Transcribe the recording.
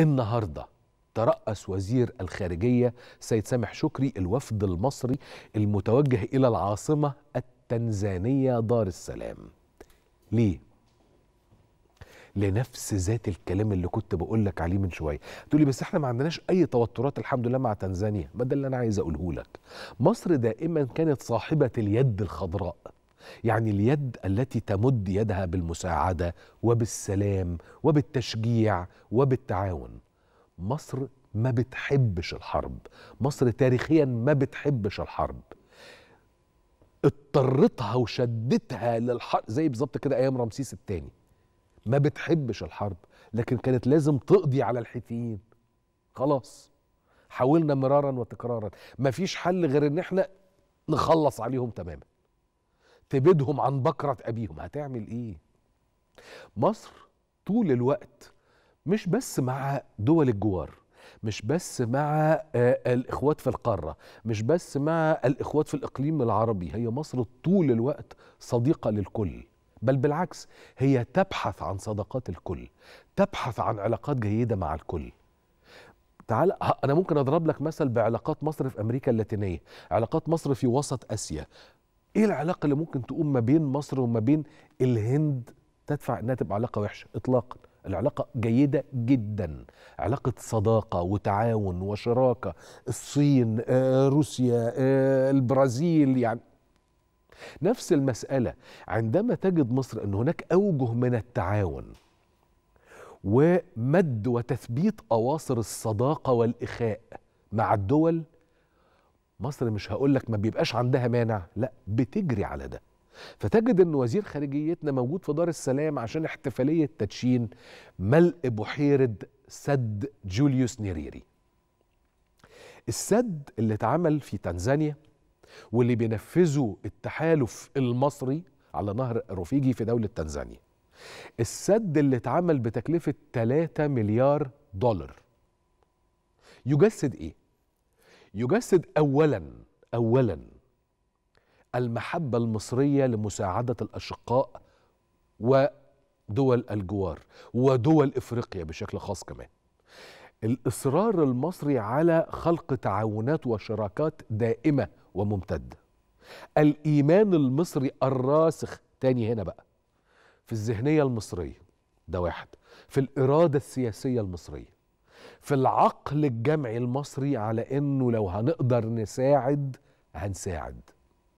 النهارده ترأس وزير الخارجية سيد سامح شكري الوفد المصري المتوجه إلى العاصمة التنزانية دار السلام ليه؟ لنفس ذات الكلام اللي كنت بقول لك عليه من شويه تقول لي بس احنا ما عندناش اي توترات الحمد لله مع تنزانيا ما ده اللي انا عايز اقوله لك مصر دائما كانت صاحبه اليد الخضراء يعني اليد التي تمد يدها بالمساعده وبالسلام وبالتشجيع وبالتعاون مصر ما بتحبش الحرب مصر تاريخيا ما بتحبش الحرب اضطرتها وشدتها للحرب زي بالظبط كده ايام رمسيس الثاني ما بتحبش الحرب لكن كانت لازم تقضي على الحيثيين خلاص حاولنا مرارا وتكرارا مفيش حل غير ان احنا نخلص عليهم تماما تبيدهم عن بكرة أبيهم هتعمل إيه؟ مصر طول الوقت مش بس مع دول الجوار مش بس مع آه، الإخوات في القارة مش بس مع الإخوات في الإقليم العربي هي مصر طول الوقت صديقة للكل بل بالعكس هي تبحث عن صداقات الكل تبحث عن علاقات جيدة مع الكل تعال انا ممكن اضرب لك مثل بعلاقات مصر في امريكا اللاتينيه علاقات مصر في وسط اسيا ايه العلاقه اللي ممكن تقوم ما بين مصر وما بين الهند تدفع انها تبقى علاقه وحشه اطلاقا العلاقه جيده جدا علاقه صداقه وتعاون وشراكه الصين آه، روسيا آه، البرازيل يعني نفس المساله عندما تجد مصر ان هناك اوجه من التعاون ومد وتثبيت اواصر الصداقه والاخاء مع الدول مصر مش هقول لك ما بيبقاش عندها مانع لا بتجري على ده فتجد ان وزير خارجيتنا موجود في دار السلام عشان احتفاليه تدشين ملء بحيره سد جوليوس نيريري السد اللي اتعمل في تنزانيا واللي بينفذه التحالف المصري على نهر روفيجي في دولة تنزانيا السد اللي اتعمل بتكلفة 3 مليار دولار يجسد ايه؟ يجسد اولا اولا المحبه المصريه لمساعده الاشقاء ودول الجوار ودول افريقيا بشكل خاص كمان الاصرار المصري على خلق تعاونات وشراكات دائمه وممتده الايمان المصري الراسخ تاني هنا بقى في الذهنيه المصريه ده واحد في الاراده السياسيه المصريه في العقل الجمعي المصري على انه لو هنقدر نساعد هنساعد